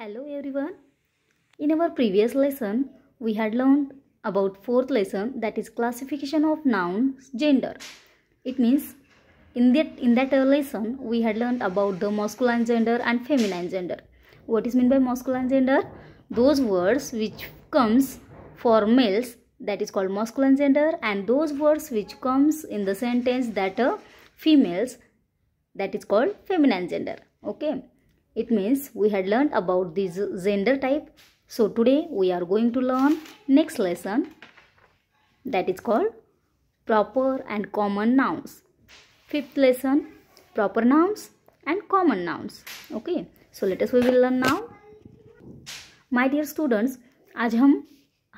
Hello everyone. In our previous lesson, we had learned about fourth lesson that is classification of nouns gender. It means in that in that lesson we had learned about the masculine gender and feminine gender. What is meant by masculine gender? Those words which comes for males that is called masculine gender and those words which comes in the sentence that are uh, females that is called feminine gender. Okay It means we had learned about this gender type. So today we are going to learn next lesson that is called proper and common nouns. Fifth lesson proper nouns and common nouns. Okay. So let us we will learn now. my dear students aaj hum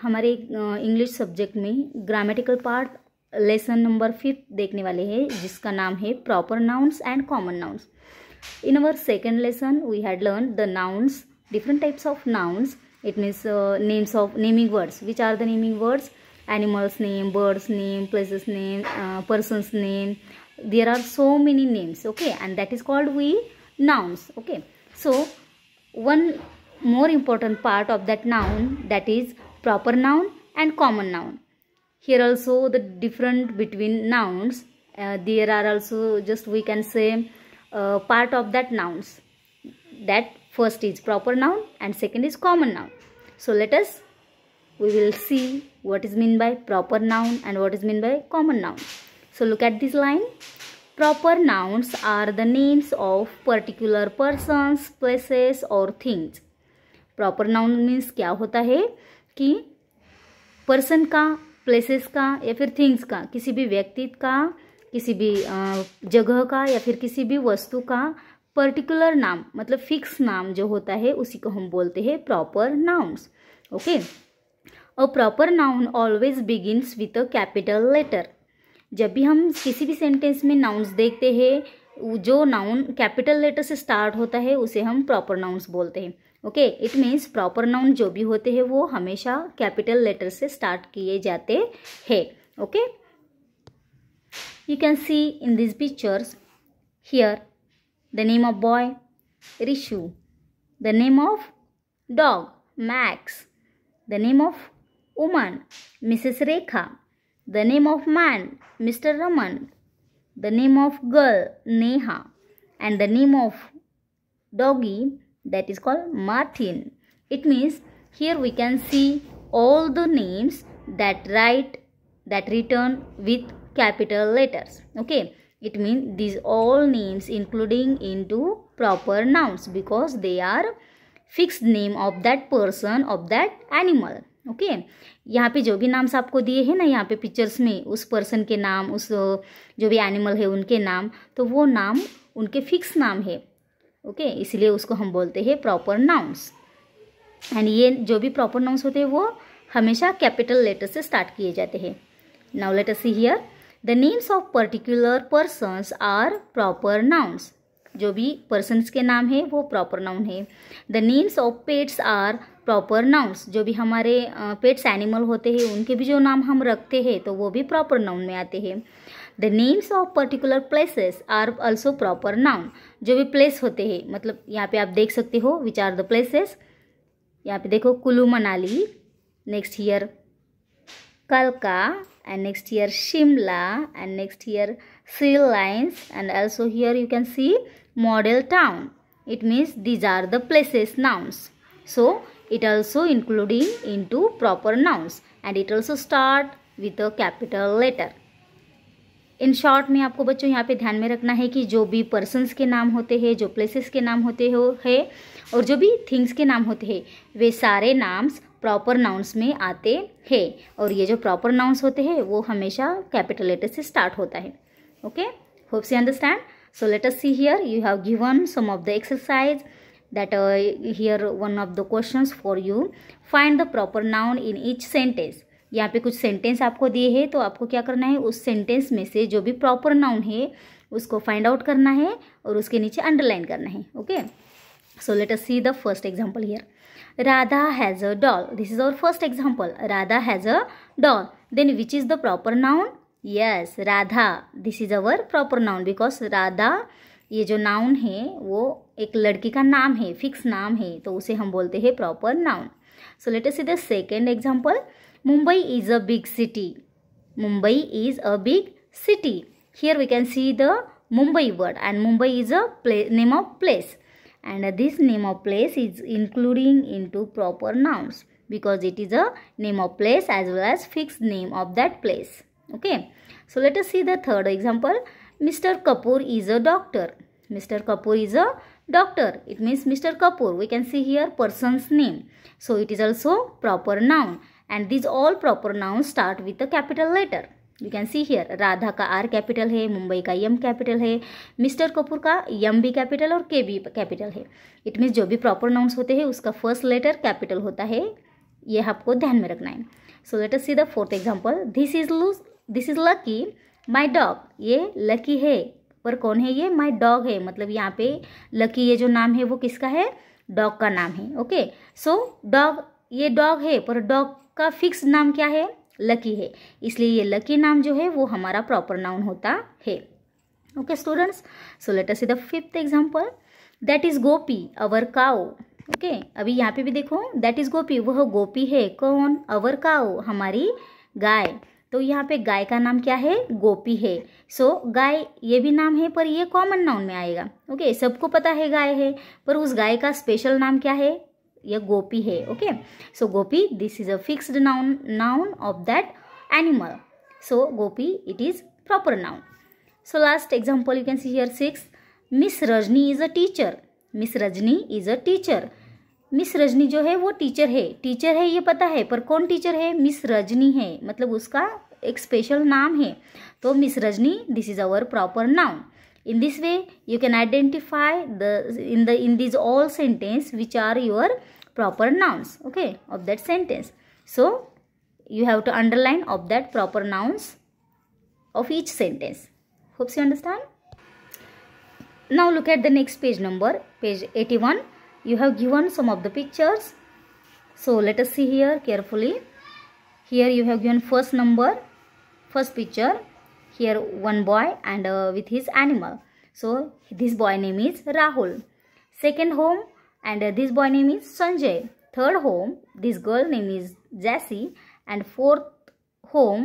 हमारे English subject में grammatical part lesson number fifth देखने वाले हैं जिसका नाम है proper nouns and common nouns In our second lesson, we had learned the nouns, different types of nouns. It means uh, names of naming words. Which are the naming words? Animals name, birds name, places name, uh, persons name. There are so many names. Okay, and that is called we nouns. Okay, so one more important part of that noun that is proper noun and common noun. Here also the different between nouns. Uh, there are also just we can say uh, part of that nouns that first is proper noun and second is common noun so let us we will see what is meant by proper noun and what is meant by common noun so look at this line proper nouns are the names of particular persons places or things proper noun means क्या होता है कि person का places का या फिर things का किसी भी व्यक्ति का किसी भी जगह का या फिर किसी भी वस्तु का पर्टिकुलर नाम मतलब फिक्स नाम जो होता है उसी को हम बोलते हैं proper nouns okay a proper noun always begins with a capital letter जब भी हम किसी भी सेंटेंस में नाउन्स देखते हैं जो नाउन कैपिटल लेटर से स्टार्ट होता है उसे हम प्रॉपर नाउन्स बोलते हैं okay it means proper noun जो भी होते हैं वो हमेशा कैपिटल लेटर से स्टार्ट किए जाते हैं okay okay? You can see in these pictures here the name of boy Rishu, the name of dog Max, the name of woman Mrs. Rekha, the name of man Mr. Raman, the name of girl Neha and the name of doggy that is called Martin. It means here we can see all the names that write that return with capital letters okay it means these all names including into proper nouns because they are fix name of that person of that animal okay यहाँ पे जो भी नाम्स आपको दिए हैं ना यहाँ पे पिक्चर्स में उस पर्सन के नाम उस जो भी एनिमल है उनके नाम तो वो नाम उनके फिक्स नाम है ओके okay? इसलिए उसको हम बोलते हैं प्रॉपर नाउंस एंड ये जो भी प्रॉपर नाउंस होते हैं वो हमेशा कैपिटल लेटर से स्टार्ट किए जाते हैं now letter see here the names of particular persons are proper nouns जो भी पर्सनस के नाम है वो प्रॉपर नाउन है the names of pets are proper nouns जो भी हमारे पेट्स एनिमल होते हैं उनके भी जो नाम हम रखते हैं तो वो भी प्रॉपर नाउन में आते हैं the names of particular places are also proper noun जो भी प्लेस होते हैं मतलब यहाँ पे आप देख सकते हो विच आर द प्लेसेस यहाँ पे देखो Kullu Manali next year Kalka and next here Shimla and next here sea lines and also here you can see model town. It means these are the places nouns. So it also including into proper nouns and it also start with a capital letter. In short में आपको बच्चों यहाँ पे ध्यान में रखना है कि जो भी पर्सनस के नाम होते हैं जो प्लेसेस के नाम होते हो है और जो भी थिंग्स के नाम होते हैं वे सारे नाम्स प्रॉपर नाउन्स में आते हैं और ये जो प्रॉपर नाउन्स होते हैं वो हमेशा कैपिटल लेटर से स्टार्ट होता है okay hopes you understand so let us see here you have given some of the exercise that here one of the question for you find the proper noun in each sentence यहाँ पे कुछ sentence आपको दिए हैं तो आपको क्या करना है उस सेंटेंस में से जो भी प्रॉपर नाउन है उसको फाइंड आउट करना है और उसके नीचे अंडरलाइन करना है okay so let us see the first example here Radha has a doll. This is our first example. Radha has a doll. Then which is the proper noun? Yes, Radha. This is our proper noun because Radha ये जो noun है वो एक लड़की का नाम है fix नाम है तो उसे हम बोलते हैं proper noun. So let us see the second example. Mumbai is a big city. Mumbai is a big city. here we can see the mumbai word and mumbai is a place, name of place and this name of place is including into proper nouns because it is a name of place as well as fixed name of that place okay so let us see the third example mr kapoor is a doctor mr kapoor is a doctor it means mr kapoor we can see here person's name so it is also proper noun and these all proper nouns start with a capital letter you can see here Radha का R capital है मुंबई का M capital है mister Kapoor का M भी capital और के भी capital है इट मीन्स जो भी प्रॉपर नाउंस होते हैं उसका फर्स्ट लेटर कैपिटल होता है ये आपको ध्यान में रखना है so let us see the fourth example this is loose this is Lucky my dog ये लकी है पर कौन है ये माय डॉग है मतलब यहाँ पे लकी ये जो नाम है वो किसका है डॉग का नाम है ओके सो डॉग ये डॉग है पर डॉग का फिक्स नाम क्या है लकी है इसलिए ये लकी नाम जो है वो हमारा प्रॉपर नाउन होता है okay students so let us see the fifth example that is Gopi our cow okay अभी यहाँ पे भी देखो दैट इज गोपी वह गोपी है कौन अवर काओ हमारी गाय तो यहाँ पे गाय का नाम क्या है गोपी है सो so, गाय ये भी नाम है पर ये कॉमन नाउन में आएगा ओके okay, सबको पता है गाय है पर उस गाय का स्पेशल नाम क्या है यह गोपी है okay so Gopi this is a fixed noun noun of that animal so Gopi it is proper noun so last example you can see here six miss Rajni is a teacher miss Rajni is a teacher miss Rajni जो है वो teacher है teacher है ये पता है पर कौन टीचर है मिस रजनी है मतलब उसका एक स्पेशल नाम है तो miss Rajni this is our proper noun in this way you can identify the in the in these all sentence which are your proper nouns okay of that sentence so you have to underline of that proper nouns of each sentence hopes you understand now look at the next page number page 81 you have given some of the pictures so let us see here carefully here you have given first number first picture here one boy and uh, with his animal so this boy name is rahul second home and uh, this boy name is sanjay third home this girl name is jessie and fourth home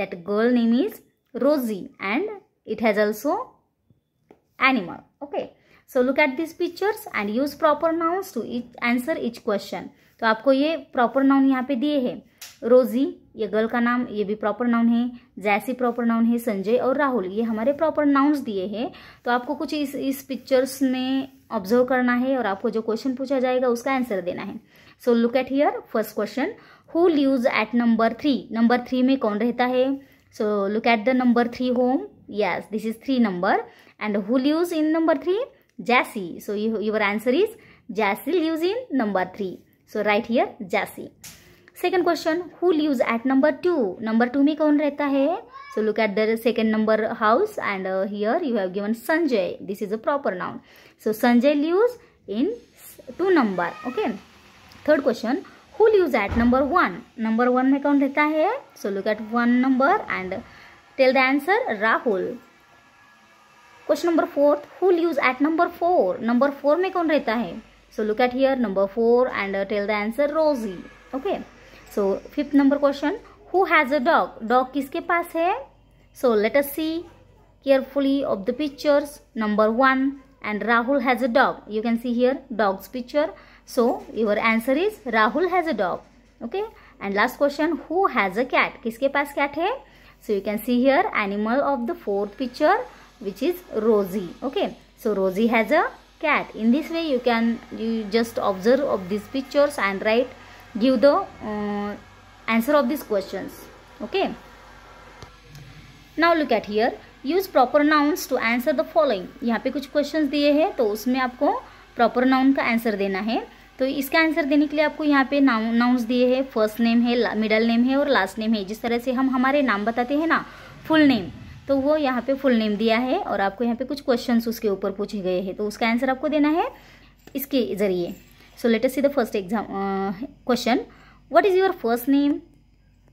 that girl name is rosie and it has also animal okay so look at these pictures and use proper nouns to each answer each question तो आपको ये proper noun यहाँ पे दिए हैं रोजी ये girl का नाम ये भी प्रॉपर नाउन है जैसी प्रॉपर नाउन है संजय और राहुल ये हमारे प्रॉपर नाउन्स दिए हैं तो आपको कुछ इस इस पिक्चर्स में ऑब्जर्व करना है और आपको जो क्वेश्चन पूछा जाएगा उसका आंसर देना है so look at here first question who lives at number three number three में कौन रहता है so look at the number three home yes this is three number and who lives in number three Jessie so your answer is Jessie lives in number three so right here Jessie second question who lives at number two number two में कौन रहता है so look at the second number house and here you have given Sanjay this is a proper noun so Sanjay lives in two number okay third question who lives at number one number one में कौन रहता है so look at one number and tell the answer Rahul question number fourth who lives at number four number four में कौन रहता है so look at here number four and tell the answer Rosie okay So fifth number question: Who has a dog? Dog is पास है so let us see carefully of the pictures number 1 and rahul has a dog you can see here dog's picture so your answer is rahul has a dog okay and last question who has a cat kiske paas cat hai so you can see here animal of the fourth picture which is rosie okay so rosie has a cat in this way you can you just observe of these pictures and write give the uh, answer of these questions okay now look at here use proper nouns to answer the following यहाँ पे कुछ questions दिए हैं तो उसमें आपको proper noun का answer देना है तो इसका आंसर देने के लिए आपको यहाँ पे नाउन नाउन्स दिए हैं फर्स्ट नेम है मिडल नेम है और लास्ट नेम है जिस तरह से हम हमारे नाम बताते हैं ना फुल नेम तो वो यहाँ पे फुल नेम दिया है और आपको यहाँ पे कुछ क्वेश्चंस उसके ऊपर पूछे गए हैं तो उसका आंसर आपको देना है इसके ज़रिए so let us see the first exam uh, question what is your first name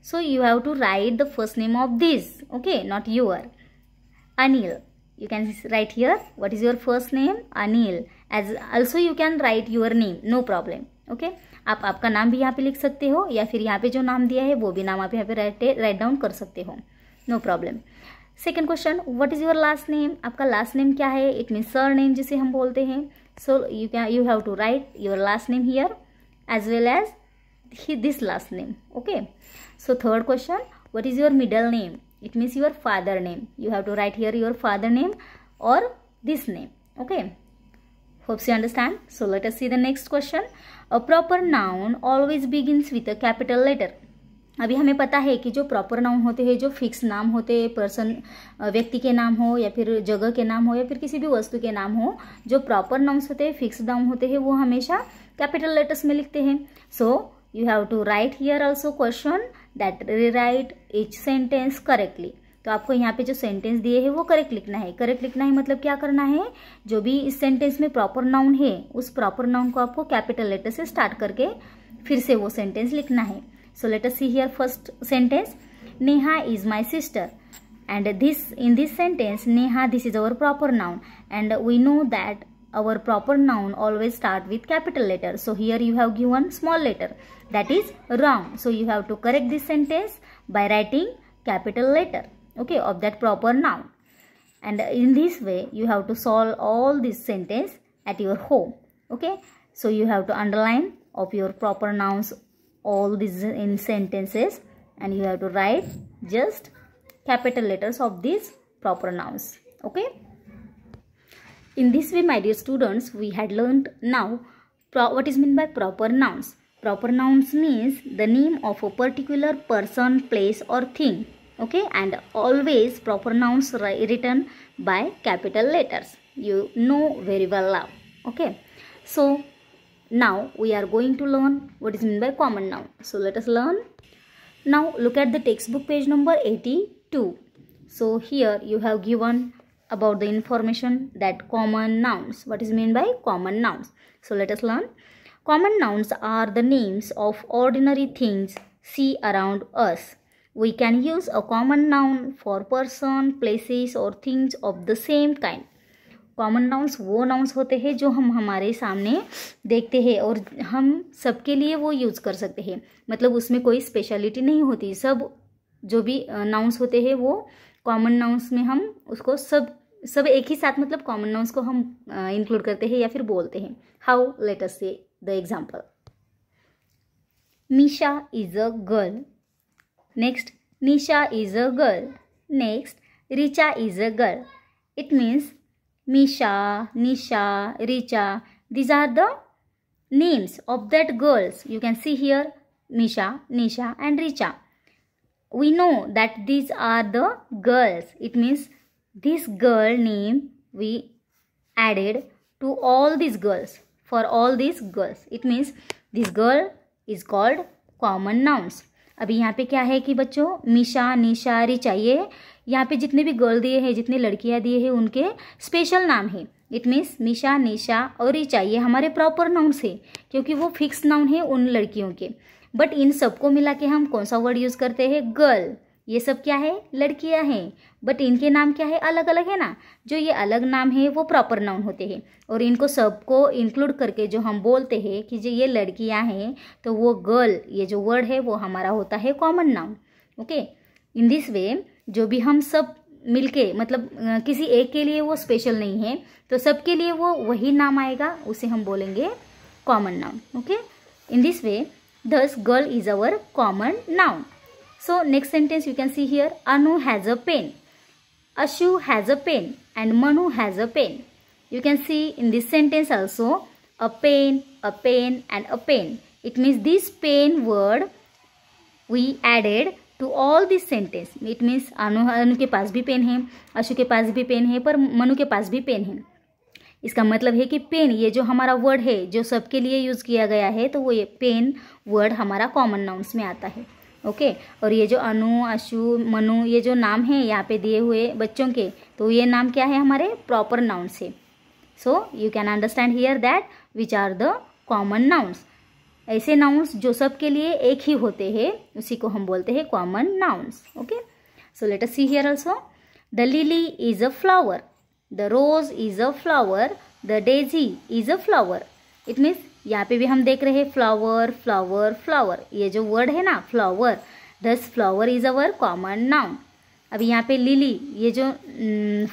so you have to write the first name of this okay not your anil you can write here what is your first name anil as also you can write your name no problem okay आप आपका नाम भी यहाँ पे लिख सकते हो या फिर यहाँ पे जो नाम दिया है वो भी नाम आप यहाँ पे राइट राइट डाउन कर सकते हो no problem second question what is your last name आपका लास्ट नेम क्या है इट मीन सर नेम जिसे हम बोलते हैं so you can you have to write your last name here as well as this last name okay so third question what is your middle name it means your father name you have to write here your father name or this name okay Hope you understand. So let us see the next question. A proper noun always begins with a capital letter. अभी हमें पता है कि जो proper noun होते हैं जो fix नाम होते हैं पर्सन व्यक्ति के नाम हो या फिर जगह के नाम हो या फिर किसी भी वस्तु के नाम हो जो प्रॉपर नाउन्स होते हैं फिक्स नाउन होते हैं वो हमेशा कैपिटल लेटर्स में लिखते हैं so you have to write here also question that write each sentence correctly तो आपको यहाँ पे जो सेंटेंस दिए हैं वो करेक्ट लिखना है करेक्ट लिखना है मतलब क्या करना है जो भी इस सेंटेंस में प्रॉपर नाउन है उस प्रॉपर नाउन को आपको कैपिटल लेटर से स्टार्ट करके फिर से वो सेंटेंस लिखना है So let us see here first sentence. Neha is my sister. And this in this sentence, Neha, this is our proper noun. And we know that our proper noun always start with capital letter. So here you have given small letter. That is wrong. So you have to correct this sentence by writing capital letter. Okay, of that proper noun. And in this way, you have to solve all this sentence at your home. Okay, so you have to underline of your proper nouns all these in sentences and you have to write just capital letters of these proper nouns okay in this way my dear students we had learned now what is meant by proper nouns proper nouns means the name of a particular person place or thing okay and always proper nouns written by capital letters you know very well now okay so now we are going to learn what is meant by common noun. So let us learn. Now look at the textbook page number 82. So here you have given about the information that common nouns. What is meant by common nouns? So let us learn. Common nouns are the names of ordinary things see around us. We can use a common noun for person, places or things of the same kind. Common nouns वो nouns होते हैं जो हम हमारे सामने देखते हैं और हम सबके लिए वो यूज़ कर सकते हैं मतलब उसमें कोई स्पेशलिटी नहीं होती सब जो भी नाउन्स होते हैं वो कॉमन नाउन्स में हम उसको सब सब एक ही साथ मतलब कॉमन नाउन्स को हम इंक्लूड करते हैं या फिर बोलते हैं how let us see the example Misha is a girl next Nisha is a girl next Richa is a girl it means Misha, Nisha, Richa. These are the names of that girls. You can see here Misha, Nisha and Richa. We know that these are the girls. It means this girl name we added to all these girls. For all these girls. It means this girl is called common nouns. अभी यहाँ पे क्या है कि बच्चों मिशा निशा रिचा ये यहाँ पे जितने भी गर्ल दिए हैं जितने लड़कियाँ दिए हैं उनके स्पेशल नाम है इट मीन्स मिशा निशा और रिचा ये हमारे प्रॉपर नाउन्स है क्योंकि वो फिक्स नाउन है उन लड़कियों के बट इन सबको मिला के हम कौन सा वर्ड यूज़ करते हैं गर्ल ये सब क्या है लड़कियां हैं बट इनके नाम क्या है अलग अलग है ना जो ये अलग नाम है वो प्रॉपर नाउन होते हैं और इनको सबको इंक्लूड करके जो हम बोलते हैं कि जो ये लड़कियां हैं तो वो गर्ल ये जो वर्ड है वो हमारा होता है common noun okay in this way जो भी हम सब मिलके मतलब किसी एक के लिए वो स्पेशल नहीं है तो सबके लिए वो वही नाम आएगा उसे हम बोलेंगे common noun okay in this way this girl is our common noun So next sentence you can see here Anu has a pen. Ashu has a pen and Manu has a pen. You can see in this sentence also a pen, a pen and a pen. It means this pen word we added to all this sentence it means anu anu ke paas bhi pen hai ashu ke paas bhi pen hai par manu ke paas bhi pen hai इसका मतलब है कि pen ये जो हमारा word है जो सबके लिए यूज़ किया गया है तो वो ये पेन वर्ड हमारा कॉमन नाउंस में आता है ओके और ये जो अनु अशु मनु ये जो नाम है यहाँ पे दिए हुए बच्चों के तो ये नाम क्या है हमारे प्रॉपर नाउंस है so you can understand here that which are the common nouns ऐसे नाउन्स जो सब के लिए एक ही होते हैं उसी को हम बोलते हैं common nouns okay so let us see here also the lily is a flower the rose is a flower the daisy is a flower it means यहाँ पे भी हम देख रहे हैं फ्लावर फ्लावर फ्लावर ये जो वर्ड है ना flower this flower is our common noun अभी यहाँ पे लिली ये जो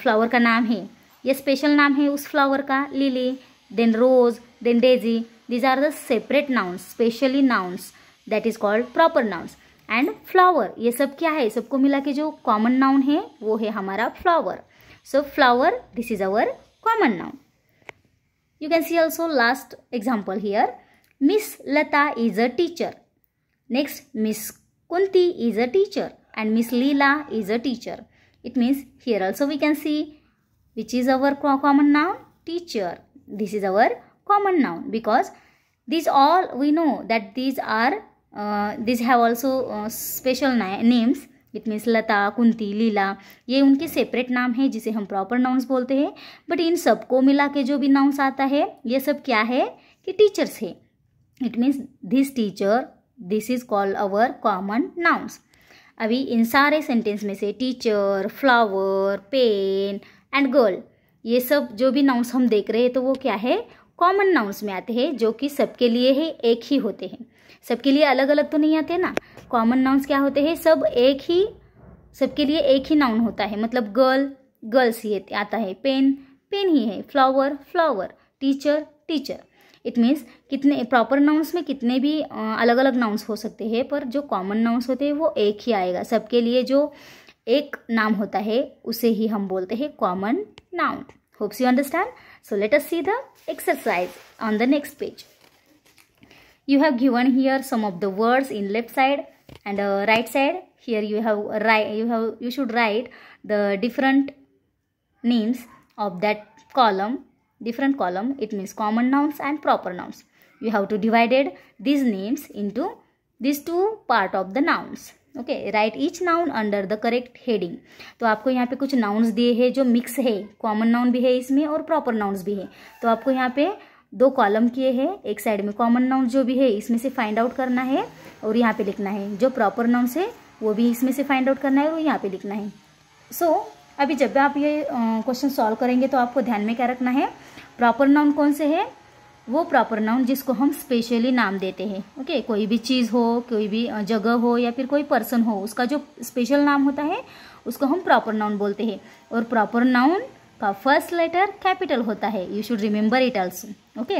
फ्लावर mm, का नाम है ये स्पेशल नाम है उस फ्लावर का lily then rose then daisy these are the separate nouns specially nouns that is called proper nouns and flower ये सब क्या है सबको मिला के जो कॉमन नाउन है वो है हमारा flower so flower this is our common noun You can see also last example here. Miss Lata is a teacher. Next, Miss Kunti is a teacher and Miss Leela is a teacher. It means here also we can see which is our common noun? Teacher. This is our common noun because these all we know that these are, uh, these have also uh, special names it means Lata Kunti Leela ये उनके separate नाम है जिसे हम proper nouns बोलते हैं but in सबको मिला के जो भी नाउन्स आता है ये सब क्या है कि टीचर्स है it means this teacher this is called our common nouns अभी इन सारे सेंटेंस में से teacher flower pen and girl ये सब जो भी नाउन्स हम देख रहे हैं तो वो क्या है कॉमन नाउन्स में आते हैं जो कि सबके लिए ही एक ही होते हैं सबके लिए अलग अलग तो नहीं आते ना कॉमन नाउन्स क्या होते हैं सब एक ही सबके लिए एक ही नाउन होता है मतलब गर्ल गर्ल्स ही आता है पेन पेन ही है flower flower teacher teacher it means कितने प्रॉपर नाउन्स में कितने भी अलग अलग नाउन्स हो सकते हैं पर जो कॉमन नाउन्स होते हैं वो एक ही आएगा सबके लिए जो एक नाम होता है उसे ही हम बोलते हैं common noun hopes you understand so let us see the exercise on the next page you have given here some of the words in left side and uh, right side here you have right you have you should write the different names of that column different column it means common nouns and proper nouns you have to divided these names into these two part of the nouns okay right each noun under the correct heading तो आपको यहाँ पे कुछ nouns दिए हैं जो mix है common noun भी है इसमें और प्रॉपर नाउन्स भी है तो आपको यहाँ पे दो कॉलम किए हैं एक साइड में कॉमन नाउन जो भी है इसमें से फाइंड आउट करना है और यहाँ पे लिखना है जो प्रॉपर नाउन है वो भी इसमें से फाइंड आउट करना है और यहाँ पे लिखना है सो so, अभी जब भी आप ये क्वेश्चन सॉल्व करेंगे तो आपको ध्यान में क्या रखना है प्रॉपर नाउन कौन से है वो प्रॉपर नाउन जिसको हम स्पेशली नाम देते हैं ओके okay? कोई भी चीज़ हो कोई भी जगह हो या फिर कोई पर्सन हो उसका जो स्पेशल नाम होता है उसको हम प्रॉपर नाउन बोलते हैं और प्रॉपर नाउन का फर्स्ट लेटर कैपिटल होता है you should remember it also okay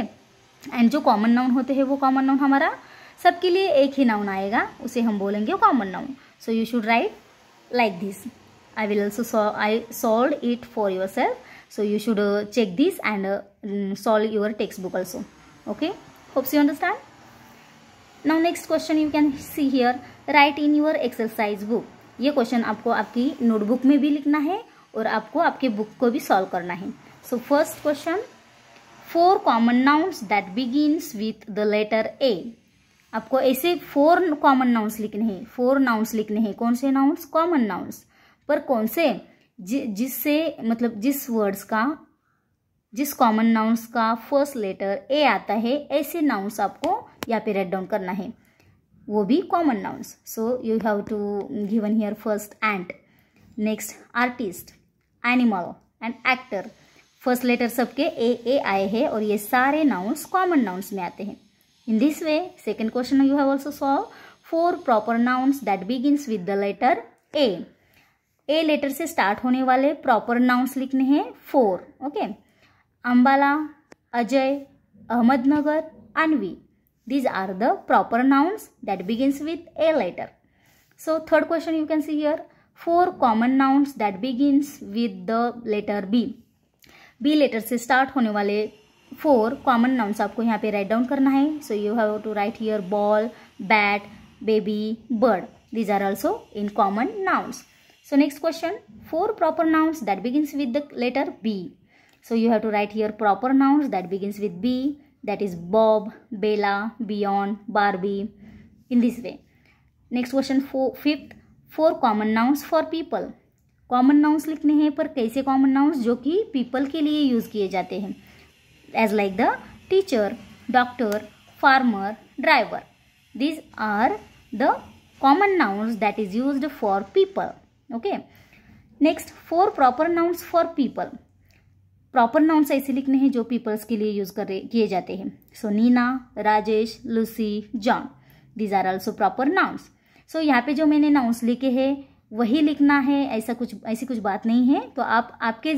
and जो कॉमन नाउन होते हैं वो कॉमन नाउन हमारा सबके लिए एक ही नाउन आएगा उसे हम बोलेंगे common noun so you should write like this I will also I solve it for yourself so you should check this and solve uh, textbook also okay hopes you understand now next question you can see here right in your exercise book ये question आपको आपकी notebook में भी लिखना है और आपको आपके बुक को भी सॉल्व करना है so first question four common nouns that begins with the letter A आपको ऐसे फोर कॉमन नाउन्स लिखने हैं फोर नाउन्स लिखने हैं कौन से नाउन्स कॉमन नाउन्स पर कौन से जि, जिससे मतलब जिस वर्ड्स का जिस कॉमन नाउन्स का फर्स्ट लेटर ए आता है ऐसे नाउन्स आपको यहाँ पे रेड डाउन करना है वो भी common nouns so you have to given here first and next artist animal and actor first letter सबके ए ए आए हैं और ये सारे नाउन्स कॉमन नाउन्स में आते हैं in this way second question you have also solve four proper nouns that begins with the letter A A letter से स्टार्ट होने वाले प्रॉपर नाउन्स लिखने हैं four okay Ambala Ajay Ahmednagar Anvi these are the proper nouns that begins with A letter so third question you can see here four common nouns that begins with the letter B B letter से start होने वाले four common nouns आपको यहाँ पे right down करना है so you have to write here ball bat baby bird these are also in common nouns so next question four proper nouns that begins with the letter B so you have to write here proper nouns that begins with B that is Bob Bella Beyon Barbie in this way next question four fifth four common nouns for people common nouns लिखने हैं पर कैसे common nouns जो कि people के लिए use किए जाते हैं as like the teacher doctor farmer driver these are the common nouns that is use for people okay next four proper nouns for people proper nouns ऐसे लिखने हैं जो पीपल्स के लिए यूज कर किए जाते हैं so Neena Rajesh Lucy John these are also proper nouns so यहाँ पे जो मैंने नाउंस लिखे हैं वही लिखना है ऐसा कुछ ऐसी कुछ बात नहीं है तो आप आपके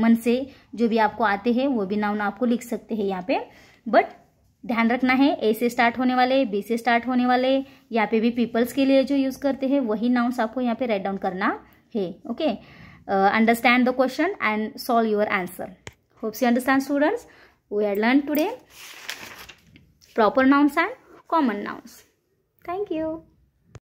मन से जो भी आपको आते हैं वो भी नाउन आपको लिख सकते हैं यहाँ पे बट ध्यान रखना है ए से स्टार्ट होने वाले बी से स्टार्ट होने वाले यहाँ पे भी पीपल्स के लिए जो यूज़ करते हैं वही नाउन्स आपको यहाँ पे राइट डाउन करना है okay understand the question and solve your answer hopes you understand students we are learn today proper nouns and common nouns thank you